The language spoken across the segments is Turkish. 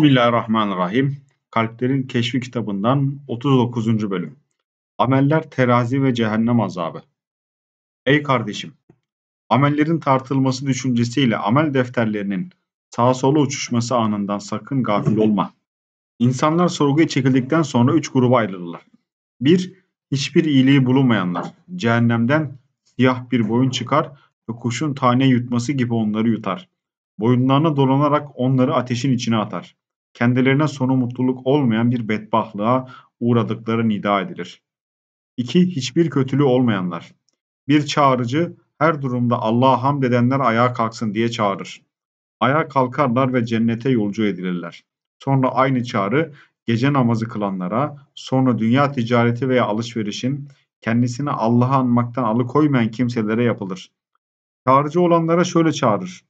Bismillahirrahmanirrahim. Kalplerin Keşfi kitabından 39. bölüm. Ameller terazi ve cehennem azabı. Ey kardeşim! Amellerin tartılması düşüncesiyle amel defterlerinin sağa sola uçuşması anından sakın gafil olma. İnsanlar sorguya çekildikten sonra üç gruba ayrılırlar. Bir, hiçbir iyiliği bulunmayanlar. Cehennemden siyah bir boyun çıkar ve kuşun tane yutması gibi onları yutar. Boyunlarına dolanarak onları ateşin içine atar kendilerine sonu mutluluk olmayan bir bedbahtlığa uğradıkları nida edilir. 2. Hiçbir kötülüğü olmayanlar. Bir çağırıcı her durumda Allah'a hamd edenler ayağa kalksın diye çağırır. Ayağa kalkarlar ve cennete yolcu edilirler. Sonra aynı çağrı gece namazı kılanlara, sonra dünya ticareti veya alışverişin kendisini Allah'a anmaktan alıkoymayan kimselere yapılır. Çağırıcı olanlara şöyle çağırır.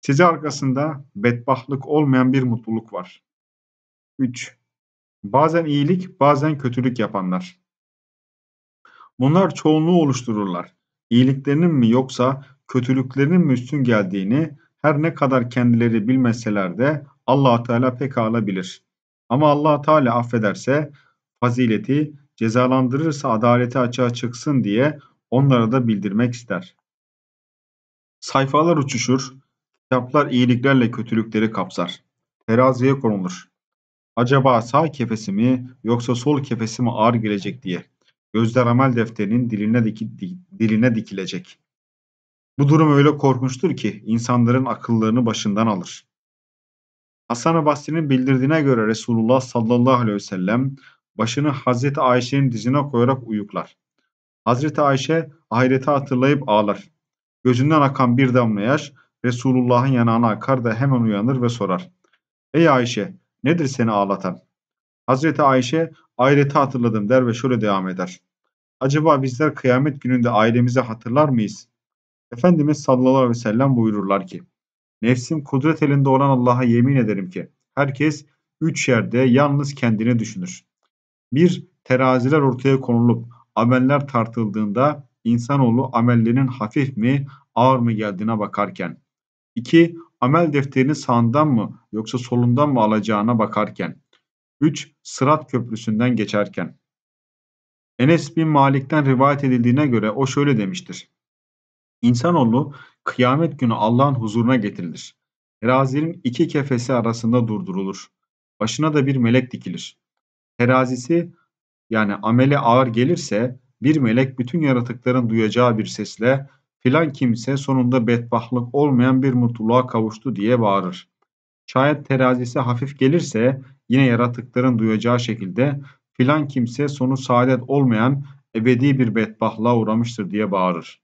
Sizi arkasında bedbahtlık olmayan bir mutluluk var. 3. Bazen iyilik, bazen kötülük yapanlar. Bunlar çoğunluğu oluştururlar. İyiliklerinin mi yoksa kötülüklerinin mi üstün geldiğini her ne kadar kendileri bilmeseler de allah Teala pek alabilir. Ama allah Teala affederse fazileti, cezalandırırsa adaleti açığa çıksın diye onlara da bildirmek ister. Sayfalar uçuşur, kitaplar iyiliklerle kötülükleri kapsar. Teraziye konulur. Acaba sağ kefesi mi yoksa sol kefesi mi ağır gelecek diye. Gözler amel defterinin diline, diki, di, diline dikilecek. Bu durum öyle korkunçtur ki insanların akıllarını başından alır. Hasan-ı Basri'nin bildirdiğine göre Resulullah sallallahu aleyhi ve sellem başını Hazreti Ayşe'nin dizine koyarak uyuklar. Hazreti Ayşe ahireti hatırlayıp ağlar. Gözünden akan bir damla yaş Resulullah'ın yanağına akar da hemen uyanır ve sorar. Ey Ayşe Nedir seni ağlatan? Hazreti Ayşe ahireti hatırladım der ve şöyle devam eder. Acaba bizler kıyamet gününde ailemizi hatırlar mıyız? Efendimiz sallallahu aleyhi ve sellem buyururlar ki Nefsim kudret elinde olan Allah'a yemin ederim ki herkes üç yerde yalnız kendini düşünür. Bir, teraziler ortaya konulup ameller tartıldığında insanoğlu amellerinin hafif mi ağır mı geldiğine bakarken. İki amel defterini sağından mı yoksa solundan mı alacağına bakarken. 3. Sırat köprüsünden geçerken. Enes bin Malik'ten rivayet edildiğine göre o şöyle demiştir. İnsanoğlu kıyamet günü Allah'ın huzuruna getirilir. Terazinin iki kefesi arasında durdurulur. Başına da bir melek dikilir. Terazisi yani ameli ağır gelirse bir melek bütün yaratıkların duyacağı bir sesle Filan kimse sonunda bedbahtlık olmayan bir mutluluğa kavuştu diye bağırır. Şayet terazisi hafif gelirse yine yaratıkların duyacağı şekilde filan kimse sonu saadet olmayan ebedi bir bedbahtlığa uğramıştır diye bağırır.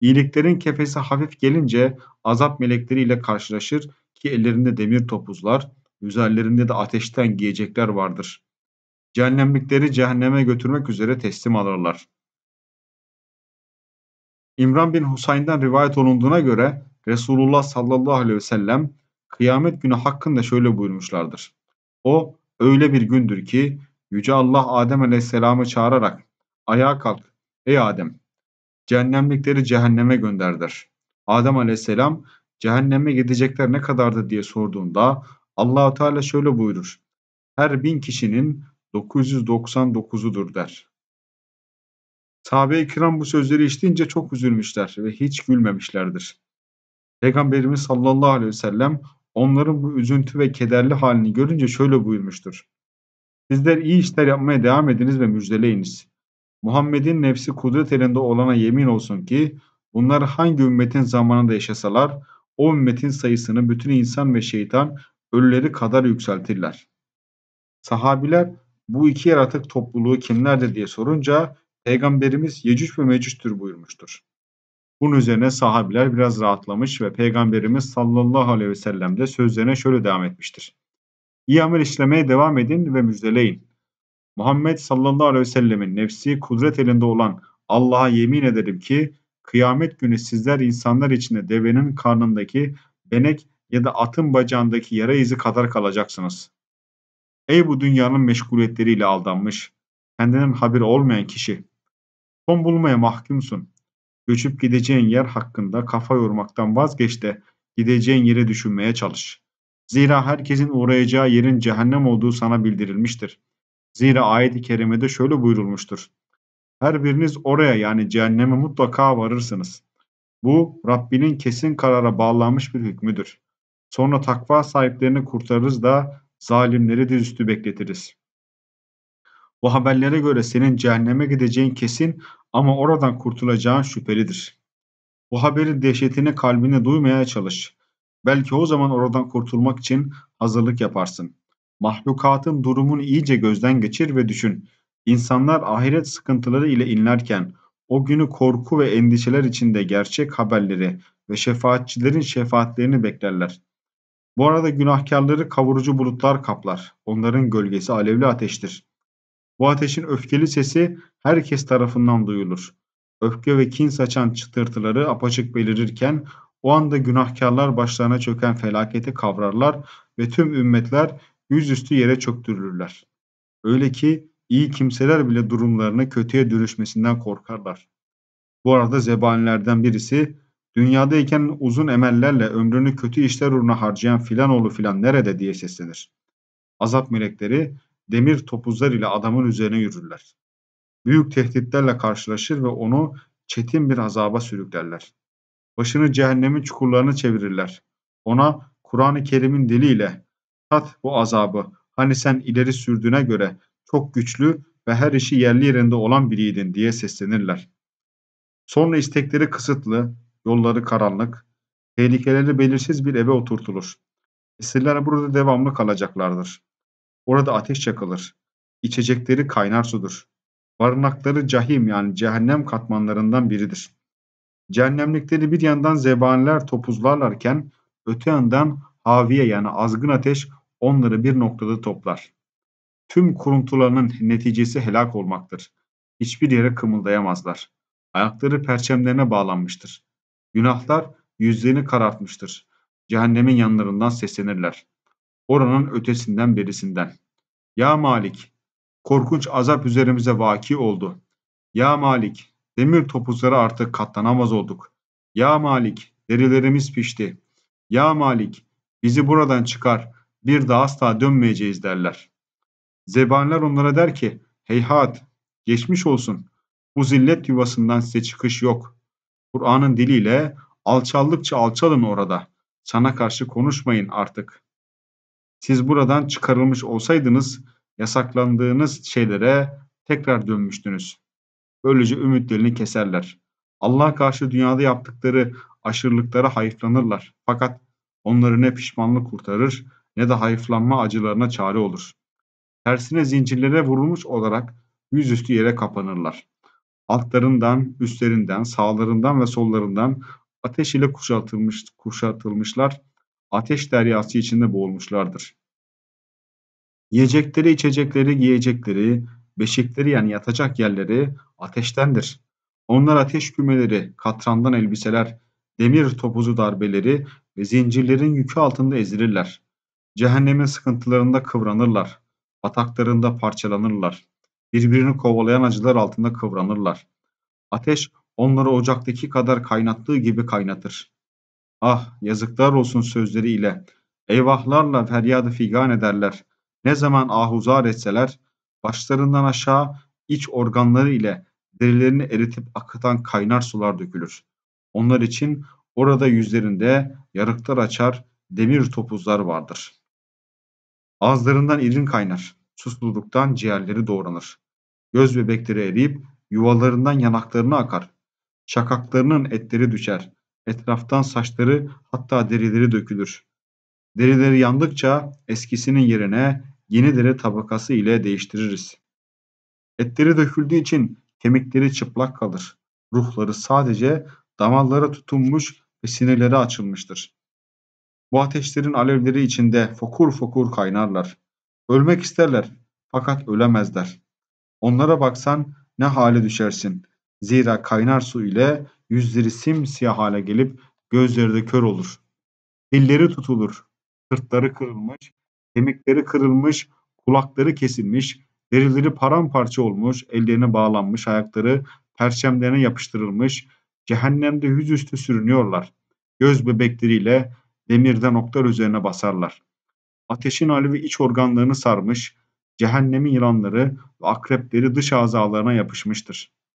İyiliklerin kefesi hafif gelince azap melekleriyle karşılaşır ki ellerinde demir topuzlar, üzerlerinde de ateşten giyecekler vardır. Cehennemlikleri cehenneme götürmek üzere teslim alırlar. İmran bin Husayn'den rivayet olunduğuna göre Resulullah sallallahu aleyhi ve sellem kıyamet günü hakkında şöyle buyurmuşlardır. O öyle bir gündür ki Yüce Allah Adem aleyhisselamı çağırarak ayağa kalk ey Adem cehennemlikleri cehenneme gönderdir. Adem aleyhisselam cehenneme gidecekler ne kadardı diye sorduğunda Allahu Teala şöyle buyurur. Her bin kişinin 999'udur der. Tabi i kiram bu sözleri işitince çok üzülmüşler ve hiç gülmemişlerdir. Peygamberimiz sallallahu aleyhi ve sellem onların bu üzüntü ve kederli halini görünce şöyle buyurmuştur. Sizler iyi işler yapmaya devam ediniz ve müjdeleyiniz. Muhammed'in nefsi kudret elinde olana yemin olsun ki bunlar hangi ümmetin zamanında yaşasalar o ümmetin sayısını bütün insan ve şeytan ölüleri kadar yükseltirler. Sahabiler bu iki yaratık topluluğu kimlerdir diye sorunca Peygamberimiz Yecüc ve Mecüc'tür buyurmuştur. Bunun üzerine sahabiler biraz rahatlamış ve Peygamberimiz sallallahu aleyhi ve sellem de sözlerine şöyle devam etmiştir. İyi amel işlemeye devam edin ve müjdeleyin. Muhammed sallallahu aleyhi ve sellemin nefsi kudret elinde olan Allah'a yemin ederim ki kıyamet günü sizler insanlar içinde devenin karnındaki benek ya da atın bacağındaki yara izi kadar kalacaksınız. Ey bu dünyanın meşguliyetleriyle aldanmış, kendinden haberi olmayan kişi! Son bulmaya mahkumsun. Göçüp gideceğin yer hakkında kafa yormaktan vazgeç de gideceğin yere düşünmeye çalış. Zira herkesin uğrayacağı yerin cehennem olduğu sana bildirilmiştir. Zira ayet-i kerimede şöyle buyurulmuştur. Her biriniz oraya yani cehenneme mutlaka varırsınız. Bu Rabbinin kesin karara bağlanmış bir hükmüdür. Sonra takva sahiplerini kurtarırız da zalimleri dizüstü bekletiriz.'' Bu haberlere göre senin cehenneme gideceğin kesin ama oradan kurtulacağın şüphelidir. Bu haberin dehşetini kalbine duymaya çalış. Belki o zaman oradan kurtulmak için hazırlık yaparsın. Mahlukatın durumunu iyice gözden geçir ve düşün. İnsanlar ahiret sıkıntıları ile inlerken o günü korku ve endişeler içinde gerçek haberleri ve şefaatçilerin şefaatlerini beklerler. Bu arada günahkarları kavurucu bulutlar kaplar. Onların gölgesi alevli ateştir. Bu ateşin öfkeli sesi herkes tarafından duyulur. Öfke ve kin saçan çıtırtıları apaçık belirirken o anda günahkarlar başlarına çöken felaketi kavrarlar ve tüm ümmetler yüzüstü yere çöktürülürler. Öyle ki iyi kimseler bile durumlarını kötüye dönüşmesinden korkarlar. Bu arada zebanilerden birisi dünyadayken uzun emellerle ömrünü kötü işler uğruna harcayan filan oğlu filan nerede diye seslenir. Azap melekleri demir topuzlar ile adamın üzerine yürürler. Büyük tehditlerle karşılaşır ve onu çetin bir azaba sürüklerler. Başını cehennemin çukurlarına çevirirler. Ona Kur'an-ı Kerim'in diliyle tat bu azabı hani sen ileri sürdüğüne göre çok güçlü ve her işi yerli yerinde olan biriydin diye seslenirler. Sonra istekleri kısıtlı, yolları karanlık, tehlikeleri belirsiz bir eve oturtulur. Esirler burada devamlı kalacaklardır. Orada ateş yakılır. İçecekleri kaynar sudur. Barınakları cahim yani cehennem katmanlarından biridir. Cehennemlikleri bir yandan zebaniler topuzlarlarken öte yandan haviye yani azgın ateş onları bir noktada toplar. Tüm kuruntularının neticesi helak olmaktır. Hiçbir yere kımıldayamazlar. Ayakları perçemlerine bağlanmıştır. Günahlar yüzlerini karartmıştır. Cehennemin yanlarından seslenirler oranın ötesinden birisinden. Ya Malik, korkunç azap üzerimize vaki oldu. Ya Malik, demir topuzları artık katlanamaz olduk. Ya Malik, derilerimiz pişti. Ya Malik, bizi buradan çıkar, bir daha asla dönmeyeceğiz derler. Zebaniler onlara der ki, heyhat, geçmiş olsun, bu zillet yuvasından size çıkış yok. Kur'an'ın diliyle alçaldıkça alçalın orada, sana karşı konuşmayın artık.'' Siz buradan çıkarılmış olsaydınız yasaklandığınız şeylere tekrar dönmüştünüz. Böylece ümitlerini keserler. Allah karşı dünyada yaptıkları aşırılıklara hayıflanırlar. Fakat onları ne pişmanlık kurtarır ne de hayıflanma acılarına çare olur. Tersine zincirlere vurulmuş olarak yüzüstü yere kapanırlar. Altlarından, üstlerinden, sağlarından ve sollarından ateş ile kuşatılmış, kuşatılmışlar ateş deryası içinde boğulmuşlardır. Yiyecekleri, içecekleri, giyecekleri, beşikleri yani yatacak yerleri ateştendir. Onlar ateş kümeleri, katrandan elbiseler, demir topuzu darbeleri ve zincirlerin yükü altında ezilirler. Cehennemin sıkıntılarında kıvranırlar, bataklarında parçalanırlar. Birbirini kovalayan acılar altında kıvranırlar. Ateş onları ocaktaki kadar kaynattığı gibi kaynatır. Ah yazıklar olsun sözleriyle, eyvahlarla feryadı figan ederler. Ne zaman ahuzar etseler, başlarından aşağı iç organları ile derilerini eritip akıtan kaynar sular dökülür. Onlar için orada yüzlerinde yarıklar açar, demir topuzlar vardır. Ağızlarından irin kaynar, susuzluktan ciğerleri doğranır. Göz bebekleri eriyip yuvalarından yanaklarına akar. Şakaklarının etleri düşer etraftan saçları hatta derileri dökülür. Derileri yandıkça eskisinin yerine yeni deri tabakası ile değiştiririz. Etleri döküldüğü için kemikleri çıplak kalır. Ruhları sadece damallara tutunmuş ve sinirleri açılmıştır. Bu ateşlerin alevleri içinde fokur fokur kaynarlar. Ölmek isterler fakat ölemezler. Onlara baksan ne hale düşersin. Zira kaynar su ile Yüzleri simsiyah hale gelip gözleri de kör olur. Dilleri tutulur. Sırtları kırılmış, kemikleri kırılmış, kulakları kesilmiş, derileri paramparça olmuş, ellerine bağlanmış, ayakları perçemlerine yapıştırılmış, cehennemde yüzüstü sürünüyorlar. Göz bebekleriyle demirden oklar üzerine basarlar. Ateşin alevi iç organlarını sarmış, cehennemin yılanları ve akrepleri dış azalarına yapışmıştır.